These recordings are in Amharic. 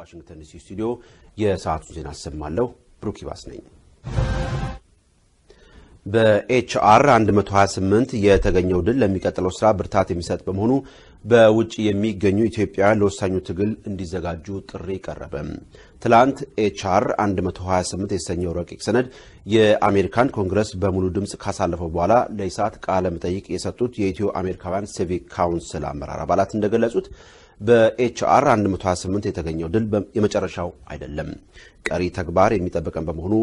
ዋሽንግተን ዲሲ ስቱዲዮ የሰዓቱን ዜና አሰማለሁ። ብሩክ ይባስ ነኝ። በኤችአር 128 የተገኘው ድል ለሚቀጥለው ስራ ብርታት የሚሰጥ በመሆኑ በውጭ የሚገኙ ኢትዮጵያውያን ለወሳኙ ትግል እንዲዘጋጁ ጥሪ ቀረበ። ትላንት ኤችአር 128 የተሰኘው ረቂቅ ሰነድ የአሜሪካን ኮንግረስ በሙሉ ድምፅ ካሳለፈው በኋላ ለኢሳት ቃለ መጠይቅ የሰጡት የኢትዮ አሜሪካውያን ሲቪክ ካውንስል አመራር አባላት እንደገለጹት በኤችአር 128 የተገኘው ድል የመጨረሻው አይደለም። ቀሪ ተግባር የሚጠብቀን በመሆኑ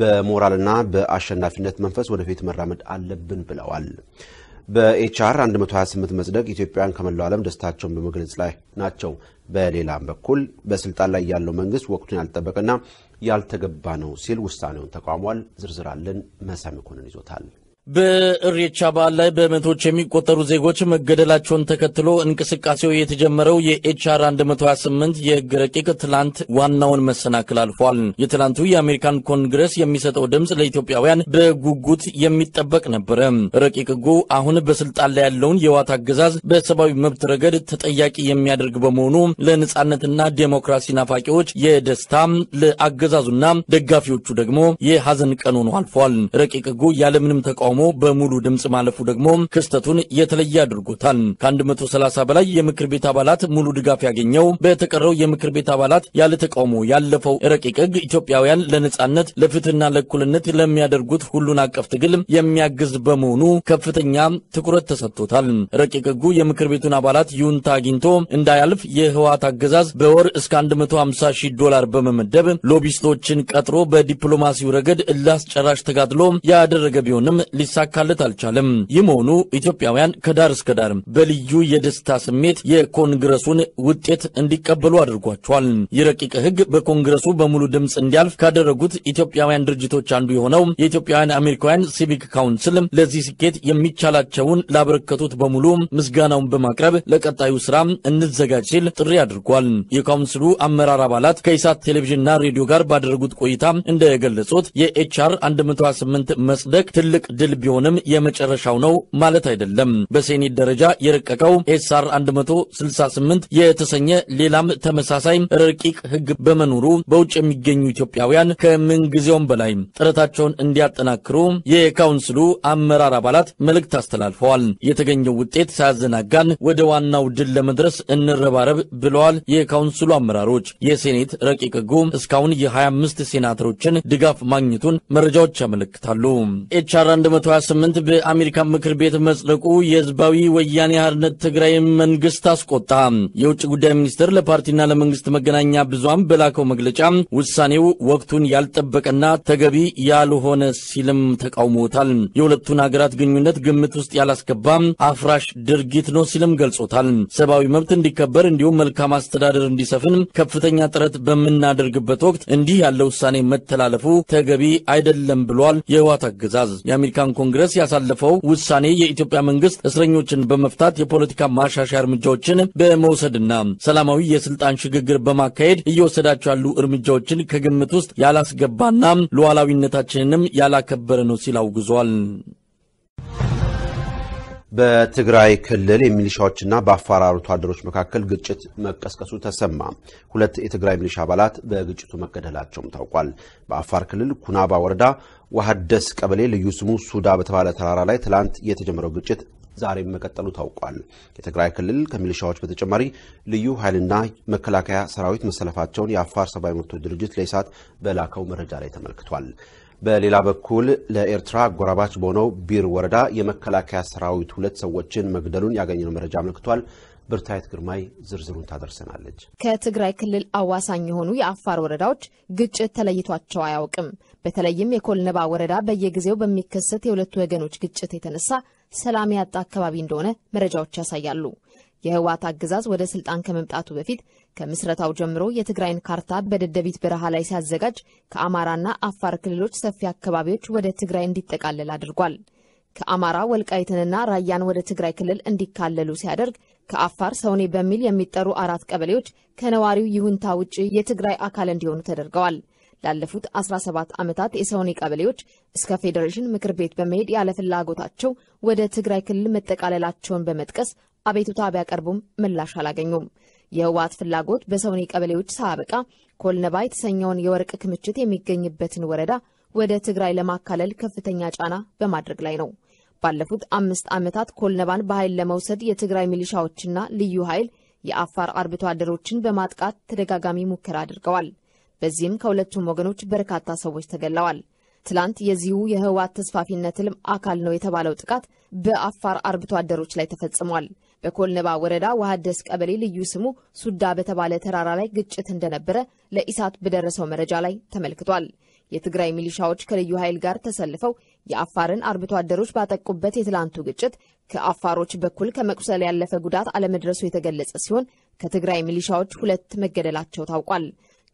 በሞራልና በአሸናፊነት መንፈስ ወደፊት መራመድ አለብን ብለዋል። በኤችአር 128 መጽደቅ ኢትዮጵያውያን ከመላው ዓለም ደስታቸውን በመግለጽ ላይ ናቸው። በሌላም በኩል በስልጣን ላይ ያለው መንግስት ወቅቱን ያልጠበቀና ያልተገባ ነው ሲል ውሳኔውን ተቃውሟል። ዝርዝር አለን። መሳይ መኮንን ይዞታል። በእሬቻ በዓል ላይ በመቶዎች የሚቆጠሩ ዜጎች መገደላቸውን ተከትሎ እንቅስቃሴው የተጀመረው የኤችአር 128 የህግ ረቂቅ ትላንት ዋናውን መሰናክል አልፏል። የትላንቱ የአሜሪካን ኮንግረስ የሚሰጠው ድምፅ ለኢትዮጵያውያን በጉጉት የሚጠበቅ ነበረ። ረቂቅ ሕጉ አሁን በስልጣን ላይ ያለውን የዋት አገዛዝ በሰብአዊ መብት ረገድ ተጠያቂ የሚያደርግ በመሆኑ ለነጻነትና ዴሞክራሲ ናፋቂዎች የደስታ ለአገዛዙና ደጋፊዎቹ ደግሞ የሐዘን ቀን ሆኖ አልፏል። ረቂቅ ሕጉ ያለምንም ተቃውሞ ተቃውሞ በሙሉ ድምፅ ማለፉ ደግሞ ክስተቱን የተለየ አድርጎታል። ከ130 በላይ የምክር ቤት አባላት ሙሉ ድጋፍ ያገኘው በተቀረው የምክር ቤት አባላት ያለ ተቃውሞ ያለፈው ረቂቅ ህግ ኢትዮጵያውያን ለነጻነት ለፍትህና ለእኩልነት ለሚያደርጉት ሁሉን አቀፍ ትግል የሚያግዝ በመሆኑ ከፍተኛ ትኩረት ተሰጥቶታል። ረቂቅ ህጉ የምክር ቤቱን አባላት ይሁንታ አግኝቶ እንዳያልፍ የህወሓት አገዛዝ በወር እስከ 150 ሺህ ዶላር በመመደብ ሎቢስቶችን ቀጥሮ በዲፕሎማሲው ረገድ እልህ ተጋድሎ ያደረገ ቢሆንም ሊሳካለት አልቻለም። ይህ መሆኑ ኢትዮጵያውያን ከዳር እስከ ዳር በልዩ የደስታ ስሜት የኮንግረሱን ውጤት እንዲቀበሉ አድርጓቸዋል። ይህ ረቂቅ ሕግ በኮንግረሱ በሙሉ ድምፅ እንዲያልፍ ካደረጉት ኢትዮጵያውያን ድርጅቶች አንዱ የሆነው የኢትዮጵያውያን አሜሪካውያን ሲቪክ ካውንስል ለዚህ ስኬት የሚቻላቸውን ላበረከቱት በሙሉ ምስጋናውን በማቅረብ ለቀጣዩ ስራ እንዘጋጅ ሲል ጥሪ አድርጓል። የካውንስሉ አመራር አባላት ከኢሳት ቴሌቪዥንና ሬዲዮ ጋር ባደረጉት ቆይታ እንደገለጹት የኤችአር 128 መጽደቅ ትልቅ ድል ቢሆንም የመጨረሻው ነው ማለት አይደለም። በሴኔት ደረጃ የረቀቀው ኤስአር 168 የተሰኘ ሌላም ተመሳሳይ ረቂቅ ሕግ በመኖሩ በውጭ የሚገኙ ኢትዮጵያውያን ከምንጊዜውም በላይ ጥረታቸውን እንዲያጠናክሩ የካውንስሉ አመራር አባላት መልእክት አስተላልፈዋል። የተገኘው ውጤት ሳያዘናጋን ወደ ዋናው ድል ለመድረስ እንረባረብ ብለዋል የካውንስሉ አመራሮች። የሴኔት ረቂቅ ሕጉ እስካሁን የ25 ሴናተሮችን ድጋፍ ማግኘቱን መረጃዎች ያመለክታሉ። ኤችአር በ በአሜሪካ ምክር ቤት መጽደቁ የህዝባዊ ወያኔ ሓርነት ትግራይ መንግስት አስቆጣ። የውጭ ጉዳይ ሚኒስቴር ለፓርቲና ለመንግስት መገናኛ ብዙሃን በላከው መግለጫ ውሳኔው ወቅቱን ያልጠበቀና ተገቢ ያልሆነ ሲልም ተቃውሞታል። የሁለቱን ሀገራት ግንኙነት ግምት ውስጥ ያላስገባ አፍራሽ ድርጊት ነው ሲልም ገልጾታል። ሰብአዊ መብት እንዲከበር እንዲሁም መልካም አስተዳደር እንዲሰፍን ከፍተኛ ጥረት በምናደርግበት ወቅት እንዲህ ያለ ውሳኔ መተላለፉ ተገቢ አይደለም ብሏል የህወሓት አገዛዝ። የአሜሪካን ኮንግረስ ያሳለፈው ውሳኔ የኢትዮጵያ መንግስት እስረኞችን በመፍታት የፖለቲካ ማሻሻያ እርምጃዎችን በመውሰድና ሰላማዊ የስልጣን ሽግግር በማካሄድ እየወሰዳቸው ያሉ እርምጃዎችን ከግምት ውስጥ ያላስገባና ሉዓላዊነታችንንም ያላከበረ ነው ሲል አውግዟል። በትግራይ ክልል የሚሊሻዎችና በአፋር አርብቶ አደሮች መካከል ግጭት መቀስቀሱ ተሰማ። ሁለት የትግራይ ሚሊሻ አባላት በግጭቱ መገደላቸውም ታውቋል። በአፋር ክልል ኩናባ ወረዳ ዋህደስ ቀበሌ ልዩ ስሙ ሱዳ በተባለ ተራራ ላይ ትላንት የተጀመረው ግጭት ዛሬም መቀጠሉ ታውቋል። የትግራይ ክልል ከሚሊሻዎች በተጨማሪ ልዩ ኃይልና መከላከያ ሰራዊት መሰለፋቸውን የአፋር ሰብአዊ መብቶች ድርጅት ለኢሳት በላከው መረጃ ላይ ተመልክቷል። በሌላ በኩል ለኤርትራ አጎራባች በሆነው ቢር ወረዳ የመከላከያ ሰራዊት ሁለት ሰዎችን መግደሉን ያገኘነው መረጃ አመልክቷል። ብርታየት ግርማይ ዝርዝሩን ታደርሰናለች። ከትግራይ ክልል አዋሳኝ የሆኑ የአፋር ወረዳዎች ግጭት ተለይቷቸው አያውቅም። በተለይም የኮልነባ ወረዳ በየጊዜው በሚከሰት የሁለቱ ወገኖች ግጭት የተነሳ ሰላም ያጣ አካባቢ እንደሆነ መረጃዎች ያሳያሉ። የህወሓት አገዛዝ ወደ ስልጣን ከመምጣቱ በፊት ከምስረታው ጀምሮ የትግራይን ካርታ በደደቢት በረሃ ላይ ሲያዘጋጅ ከአማራና አፋር ክልሎች ሰፊ አካባቢዎች ወደ ትግራይ እንዲጠቃለል አድርጓል። ከአማራ ወልቃይትንና ራያን ወደ ትግራይ ክልል እንዲካለሉ ሲያደርግ ከአፋር ሰውኔ በሚል የሚጠሩ አራት ቀበሌዎች ከነዋሪው ይሁንታ ውጪ የትግራይ አካል እንዲሆኑ ተደርገዋል። ላለፉት 17 ዓመታት የሰውኔ ቀበሌዎች እስከ ፌዴሬሽን ምክር ቤት በመሄድ ፍላጎታቸው ወደ ትግራይ ክልል መጠቃለላቸውን በመጥቀስ አቤቱታ ቢያቀርቡም ምላሽ አላገኙም። የህወሓት ፍላጎት በሰውኔ ቀበሌዎች ሳበቃ ኮልነባ የተሰኘውን የወርቅ ክምችት የሚገኝበትን ወረዳ ወደ ትግራይ ለማካለል ከፍተኛ ጫና በማድረግ ላይ ነው። ባለፉት አምስት ዓመታት ኮልነባን በኃይል ለመውሰድ የትግራይ ሚሊሻዎችና ልዩ ኃይል የአፋር አርብቶ አደሮችን በማጥቃት ተደጋጋሚ ሙከራ አድርገዋል። በዚህም ከሁለቱም ወገኖች በርካታ ሰዎች ተገለዋል። ትላንት የዚሁ የህወሓት ተስፋፊነት አካል ነው የተባለው ጥቃት በአፋር አርብቶ አደሮች ላይ ተፈጽሟል። በኮልነባ ወረዳ ውሃደስ ቀበሌ ልዩ ስሙ ሱዳ በተባለ ተራራ ላይ ግጭት እንደነበረ ለኢሳት በደረሰው መረጃ ላይ ተመልክቷል። የትግራይ ሚሊሻዎች ከልዩ ኃይል ጋር ተሰልፈው የአፋርን አርብቶ አደሮች ባጠቁበት የትላንቱ ግጭት ከአፋሮች በኩል ከመቁሰል ያለፈ ጉዳት አለመድረሱ የተገለጸ ሲሆን ከትግራይ ሚሊሻዎች ሁለት መገደላቸው ታውቋል።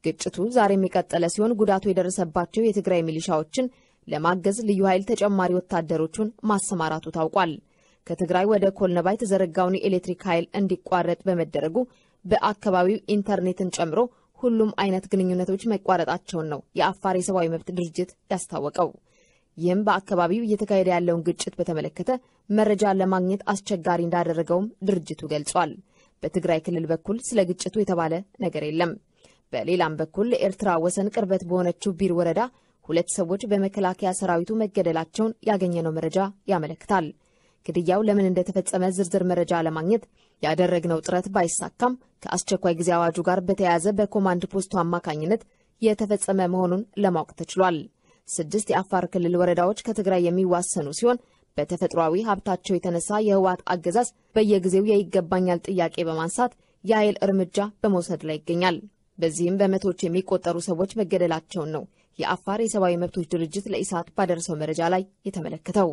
ግጭቱ ዛሬ የሚቀጠለ ሲሆን ጉዳቱ የደረሰባቸው የትግራይ ሚሊሻዎችን ለማገዝ ልዩ ኃይል ተጨማሪ ወታደሮቹን ማሰማራቱ ታውቋል። ከትግራይ ወደ ኮልነባ የተዘረጋውን የኤሌክትሪክ ኃይል እንዲቋረጥ በመደረጉ በአካባቢው ኢንተርኔትን ጨምሮ ሁሉም አይነት ግንኙነቶች መቋረጣቸውን ነው የአፋር የሰብአዊ መብት ድርጅት ያስታወቀው። ይህም በአካባቢው እየተካሄደ ያለውን ግጭት በተመለከተ መረጃ ለማግኘት አስቸጋሪ እንዳደረገውም ድርጅቱ ገልጿል። በትግራይ ክልል በኩል ስለ ግጭቱ የተባለ ነገር የለም። በሌላም በኩል ለኤርትራ ወሰን ቅርበት በሆነችው ቢር ወረዳ ሁለት ሰዎች በመከላከያ ሰራዊቱ መገደላቸውን ያገኘነው መረጃ ያመለክታል። ግድያው ለምን እንደተፈጸመ ዝርዝር መረጃ ለማግኘት ያደረግነው ጥረት ባይሳካም ከአስቸኳይ ጊዜ አዋጁ ጋር በተያያዘ በኮማንድ ፖስቱ አማካኝነት የተፈጸመ መሆኑን ለማወቅ ተችሏል። ስድስት የአፋር ክልል ወረዳዎች ከትግራይ የሚዋሰኑ ሲሆን በተፈጥሯዊ ሀብታቸው የተነሳ የህወሓት አገዛዝ በየጊዜው የይገባኛል ጥያቄ በማንሳት የኃይል እርምጃ በመውሰድ ላይ ይገኛል። በዚህም በመቶዎች የሚቆጠሩ ሰዎች መገደላቸውን ነው የአፋር የሰብአዊ መብቶች ድርጅት ለኢሳት ባደረሰው መረጃ ላይ የተመለከተው።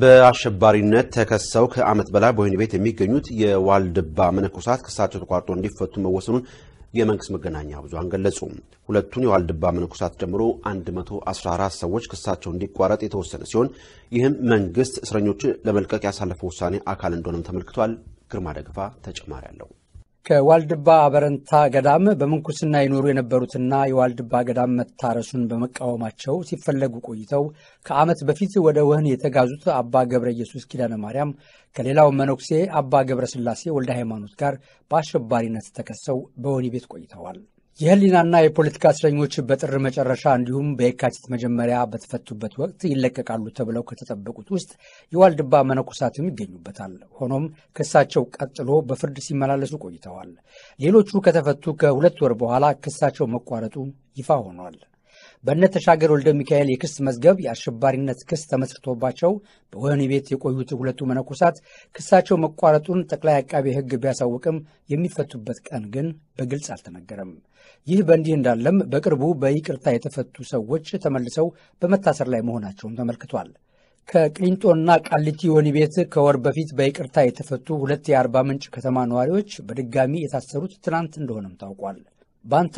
በአሸባሪነት ተከሰው ከዓመት በላይ በወህኒ ቤት የሚገኙት የዋልድባ መነኮሳት ክሳቸው ተቋርጦ እንዲፈቱ መወሰኑን የመንግስት መገናኛ ብዙሃን ገለጹ። ሁለቱን የዋልድባ መነኮሳት ጨምሮ 114 ሰዎች ክሳቸው እንዲቋረጥ የተወሰነ ሲሆን ይህም መንግስት እስረኞችን ለመልቀቅ ያሳለፈው ውሳኔ አካል እንደሆነም ተመልክቷል። ግርማ ደገፋ ተጨማሪ አለው። ከዋልድባ አበረንታ ገዳም በምንኩስና ይኖሩ የነበሩትና የዋልድባ ገዳም መታረሱን በመቃወማቸው ሲፈለጉ ቆይተው ከዓመት በፊት ወደ ወህን የተጋዙት አባ ገብረ ኢየሱስ ኪዳነ ማርያም ከሌላው መነኩሴ አባ ገብረ ስላሴ ወልደ ሃይማኖት ጋር በአሸባሪነት ተከሰው በወህኒ ቤት ቆይተዋል። የህሊናና የፖለቲካ እስረኞች በጥር መጨረሻ እንዲሁም በየካቲት መጀመሪያ በተፈቱበት ወቅት ይለቀቃሉ ተብለው ከተጠበቁት ውስጥ የዋልድባ መነኮሳትም ይገኙበታል። ሆኖም ክሳቸው ቀጥሎ በፍርድ ሲመላለሱ ቆይተዋል። ሌሎቹ ከተፈቱ ከሁለት ወር በኋላ ክሳቸው መቋረጡ ይፋ ሆኗል። በእነ ተሻገር ወልደ ሚካኤል የክስ መዝገብ የአሸባሪነት ክስ ተመስርቶባቸው በወህኒ ቤት የቆዩት ሁለቱ መነኮሳት ክሳቸው መቋረጡን ጠቅላይ አቃቤ ሕግ ቢያሳውቅም የሚፈቱበት ቀን ግን በግልጽ አልተነገረም። ይህ በእንዲህ እንዳለም በቅርቡ በይቅርታ የተፈቱ ሰዎች ተመልሰው በመታሰር ላይ መሆናቸውን ተመልክቷል። ከቅሊንጦና ቃሊቲ ወህኒ ቤት ከወር በፊት በይቅርታ የተፈቱ ሁለት የአርባ ምንጭ ከተማ ነዋሪዎች በድጋሚ የታሰሩት ትናንት እንደሆነም ታውቋል።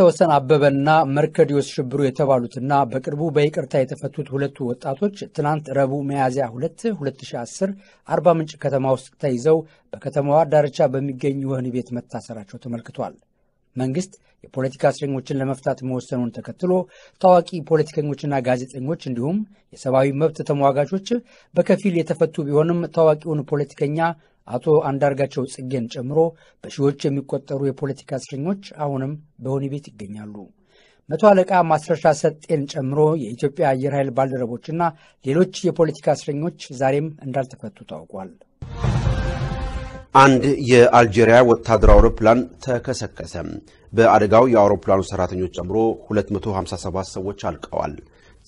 ወሰን አበበና መርከዲዮስ ሽብሩ የተባሉትና በቅርቡ በይቅርታ የተፈቱት ሁለቱ ወጣቶች ትናንት ረቡዕ ሚያዝያ 2 2010 አርባ ምንጭ ከተማ ውስጥ ተይዘው በከተማዋ ዳርቻ በሚገኝ ወህኒ ቤት መታሰራቸው ተመልክቷል። መንግስት የፖለቲካ እስረኞችን ለመፍታት መወሰኑን ተከትሎ ታዋቂ ፖለቲከኞችና ጋዜጠኞች እንዲሁም የሰብአዊ መብት ተሟጋቾች በከፊል የተፈቱ ቢሆንም ታዋቂውን ፖለቲከኛ አቶ አንዳርጋቸው ጽጌን ጨምሮ በሺዎች የሚቆጠሩ የፖለቲካ እስረኞች አሁንም በወህኒ ቤት ይገኛሉ። መቶ አለቃ ማስረሻ ሰጤን ጨምሮ የኢትዮጵያ አየር ኃይል ባልደረቦችና ሌሎች የፖለቲካ እስረኞች ዛሬም እንዳልተፈቱ ታውቋል። አንድ የአልጄሪያ ወታደር አውሮፕላን ተከሰከሰ። በአደጋው የአውሮፕላኑ ሰራተኞች ጨምሮ 257 ሰዎች አልቀዋል።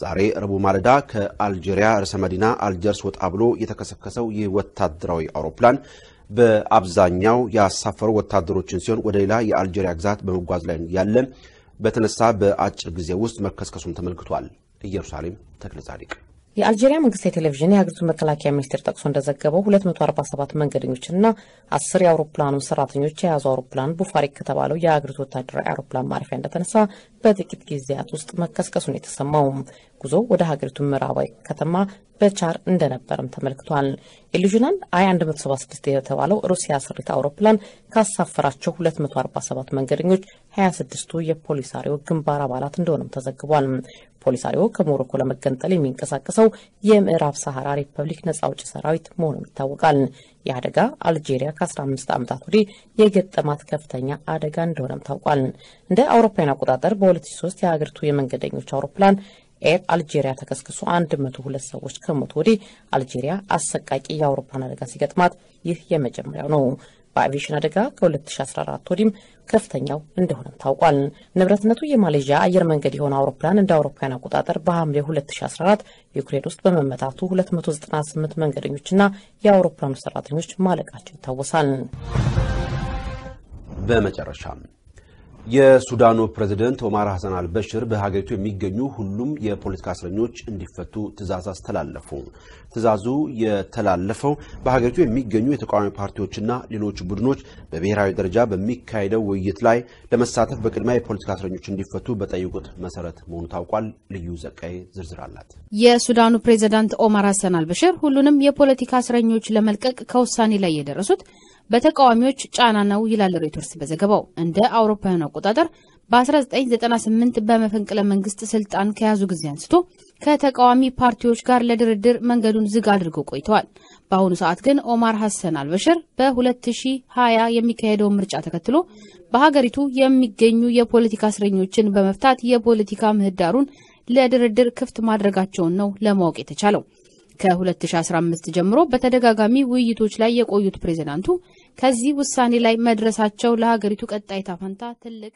ዛሬ ረቡዕ ማለዳ ከአልጄሪያ ርዕሰ መዲና አልጀርስ ወጣ ብሎ የተከሰከሰው ይህ ወታደራዊ አውሮፕላን በአብዛኛው ያሳፈሩ ወታደሮችን ሲሆን ወደ ሌላ የአልጄሪያ ግዛት በመጓዝ ላይ ያለ በተነሳ በአጭር ጊዜ ውስጥ መከስከሱን ተመልክቷል። ኢየሩሳሌም ተክለ ጻድቅ የአልጄሪያ መንግስታዊ ቴሌቪዥን የሀገሪቱን መከላከያ ሚኒስቴር ጠቅሶ እንደዘገበው 247 መንገደኞችና አስር የአውሮፕላኑ ሰራተኞች የያዙ አውሮፕላን ቡፋሪክ ከተባለው የሀገሪቱ ወታደራዊ አውሮፕላን ማረፊያ እንደተነሳ በጥቂት ጊዜያት ውስጥ መቀስቀሱን የተሰማው ጉዞ ወደ ሀገሪቱ ምዕራባዊ ከተማ በቻር እንደነበረም ተመልክቷል። ኢሉዥናል አይ 176 የተባለው ሩሲያ ስሪት አውሮፕላን ካሳፈራቸው 247 መንገደኞች 26ቱ የፖሊሳሪዮ ግንባር አባላት እንደሆነም ተዘግቧል። ፖሊሳሪዮ ከሞሮኮ ለመገንጠል የሚንቀሳቀሰው የምዕራብ ሰሐራ ሪፐብሊክ ነጻ አውጪ ሰራዊት መሆኑም ይታወቃል። ይህ አደጋ አልጄሪያ ከ15 ዓመታት ወዲህ የገጠማት ከፍተኛ አደጋ እንደሆነም ታውቋል። እንደ አውሮፓውያን አቆጣጠር በ2003 የሀገሪቱ የመንገደኞች አውሮፕላን ኤር አልጄሪያ ተከስክሶ 102 ሰዎች ከሞቱ ወዲህ አልጄሪያ አሰቃቂ የአውሮፕላን አደጋ ሲገጥማት ይህ የመጀመሪያው ነው። በአቪሽን አደጋ ከ2014 ወዲህም ከፍተኛው እንደሆነም ታውቋል። ንብረትነቱ የማሌዥያ አየር መንገድ የሆነ አውሮፕላን እንደ አውሮፓውያን አቆጣጠር በሐምሌ 2014 ዩክሬን ውስጥ በመመታቱ 298 መንገደኞችና የአውሮፕላኑ ሰራተኞች ማለቃቸው ይታወሳል። በመጨረሻም የሱዳኑ ፕሬዝደንት ኦማር ሐሰን አልበሽር በሀገሪቱ የሚገኙ ሁሉም የፖለቲካ እስረኞች እንዲፈቱ ትእዛዝ አስተላለፉ። ትእዛዙ የተላለፈው በሀገሪቱ የሚገኙ የተቃዋሚ ፓርቲዎችና ሌሎች ቡድኖች በብሔራዊ ደረጃ በሚካሄደው ውይይት ላይ ለመሳተፍ በቅድሚያ የፖለቲካ እስረኞች እንዲፈቱ በጠይቁት መሰረት መሆኑ ታውቋል። ልዩ ዘቃይ ዝርዝር አላት። የሱዳኑ ፕሬዚዳንት ኦማር ሐሰን አልበሽር ሁሉንም የፖለቲካ እስረኞች ለመልቀቅ ከውሳኔ ላይ የደረሱት በተቃዋሚዎች ጫና ነው ይላል ሬቶርስ በዘገባው። እንደ አውሮፓውያኑ አቆጣጠር በ1998 በመፈንቅለ መንግስት ስልጣን ከያዙ ጊዜ አንስቶ ከተቃዋሚ ፓርቲዎች ጋር ለድርድር መንገዱን ዝግ አድርገው ቆይተዋል። በአሁኑ ሰዓት ግን ኦማር ሐሰን አልበሽር በ2020 የሚካሄደውን ምርጫ ተከትሎ በሀገሪቱ የሚገኙ የፖለቲካ እስረኞችን በመፍታት የፖለቲካ ምህዳሩን ለድርድር ክፍት ማድረጋቸውን ነው ለማወቅ የተቻለው። ከ2015 ጀምሮ በተደጋጋሚ ውይይቶች ላይ የቆዩት ፕሬዚዳንቱ ከዚህ ውሳኔ ላይ መድረሳቸው ለሀገሪቱ ቀጣይ ታፈንታ ትልቅ